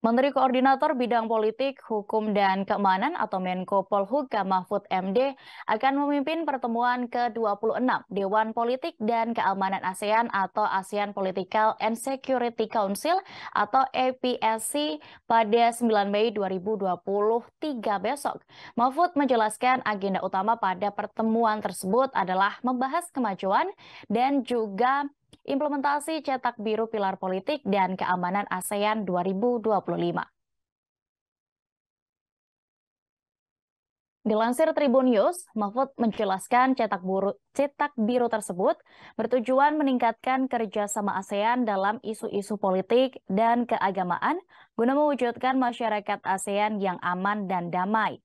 Menteri Koordinator Bidang Politik, Hukum, dan Keamanan atau Menko Polhukam Mahfud MD akan memimpin pertemuan ke-26 Dewan Politik dan Keamanan ASEAN atau ASEAN Political and Security Council atau APSC pada 9 Mei 2023 besok. Mahfud menjelaskan agenda utama pada pertemuan tersebut adalah membahas kemajuan dan juga implementasi cetak biru pilar politik dan keamanan ASEAN 2025. Dilansir Tribun News, Mahfud menjelaskan cetak, buru, cetak biru tersebut bertujuan meningkatkan kerjasama ASEAN dalam isu-isu politik dan keagamaan guna mewujudkan masyarakat ASEAN yang aman dan damai.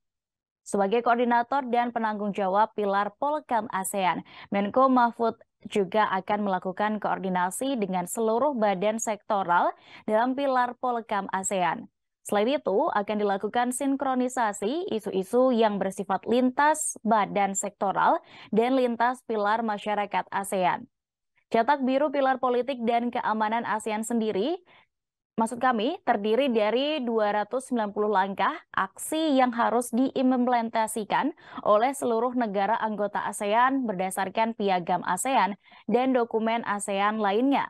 Sebagai koordinator dan penanggung jawab pilar Polkam ASEAN, Menko Mahfud juga akan melakukan koordinasi dengan seluruh badan sektoral dalam pilar Polkam ASEAN. Selain itu, akan dilakukan sinkronisasi isu-isu yang bersifat lintas badan sektoral dan lintas pilar masyarakat ASEAN. Catat biru pilar politik dan keamanan ASEAN sendiri maksud kami terdiri dari 290 langkah aksi yang harus diimplementasikan oleh seluruh negara anggota ASEAN berdasarkan piagam ASEAN dan dokumen ASEAN lainnya.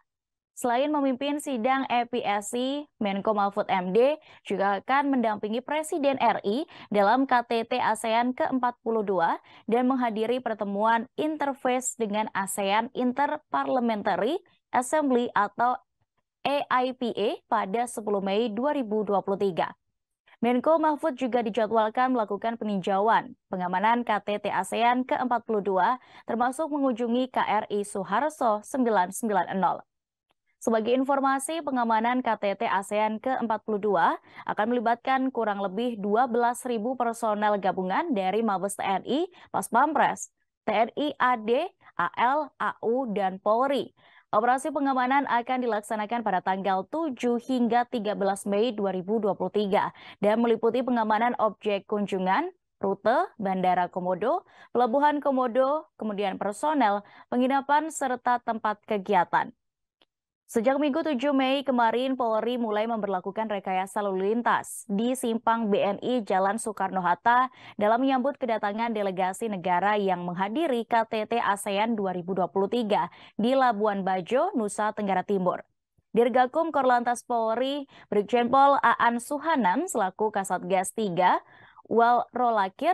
Selain memimpin sidang EPSC, Menko Mahfud MD juga akan mendampingi Presiden RI dalam KTT ASEAN ke-42 dan menghadiri pertemuan interface dengan ASEAN Interparliamentary Assembly atau AIPA pada 10 Mei 2023. Menko Mahfud juga dijadwalkan melakukan peninjauan pengamanan KTT ASEAN ke-42 termasuk mengunjungi KRI Suharso 990. Sebagai informasi, pengamanan KTT ASEAN ke-42 akan melibatkan kurang lebih 12.000 personel gabungan dari Mabes TNI, Pas Pampres, TNI AD, AL, AU, dan Polri Operasi pengamanan akan dilaksanakan pada tanggal 7 hingga 13 Mei 2023 dan meliputi pengamanan objek kunjungan, rute, bandara Komodo, pelabuhan Komodo, kemudian personel, penginapan, serta tempat kegiatan. Sejak Minggu 7 Mei kemarin, Polri mulai memperlakukan rekayasa lalu lintas di simpang BNI Jalan Soekarno-Hatta dalam menyambut kedatangan delegasi negara yang menghadiri KTT ASEAN 2023 di Labuan Bajo, Nusa Tenggara Timur. Dirgakum Korlantas Polri, Brigjen Pol Aan Suhanan selaku Kasatgas 3, Wal Rolakir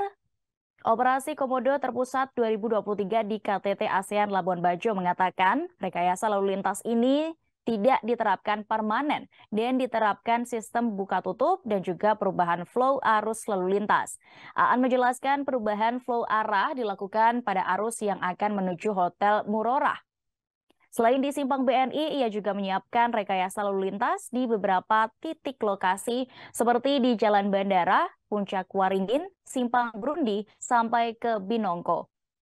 Operasi Komodo Terpusat 2023 di KTT ASEAN Labuan Bajo mengatakan rekayasa lalu lintas ini tidak diterapkan permanen dan diterapkan sistem buka tutup dan juga perubahan flow arus lalu lintas. Aan menjelaskan perubahan flow arah dilakukan pada arus yang akan menuju Hotel Murorah. Selain di Simpang BNI, ia juga menyiapkan rekayasa lalu lintas di beberapa titik lokasi seperti di Jalan Bandara, Puncak Waringin, Simpang Brundi, sampai ke Binongko.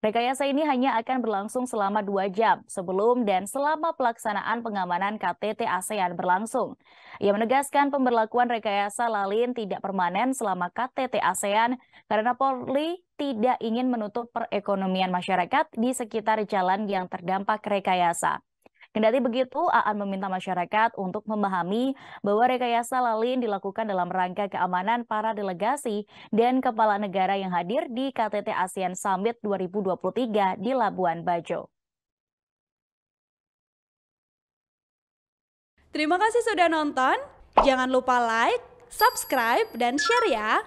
Rekayasa ini hanya akan berlangsung selama dua jam sebelum dan selama pelaksanaan pengamanan KTT ASEAN berlangsung. Ia menegaskan pemberlakuan rekayasa lalin tidak permanen selama KTT ASEAN karena Polri tidak ingin menutup perekonomian masyarakat di sekitar jalan yang terdampak rekayasa. Kendati begitu, Aan meminta masyarakat untuk memahami bahwa rekayasa lalin dilakukan dalam rangka keamanan para delegasi dan kepala negara yang hadir di KTT ASEAN Summit 2023 di Labuan Bajo. Terima kasih sudah nonton. Jangan lupa like, subscribe, dan share ya.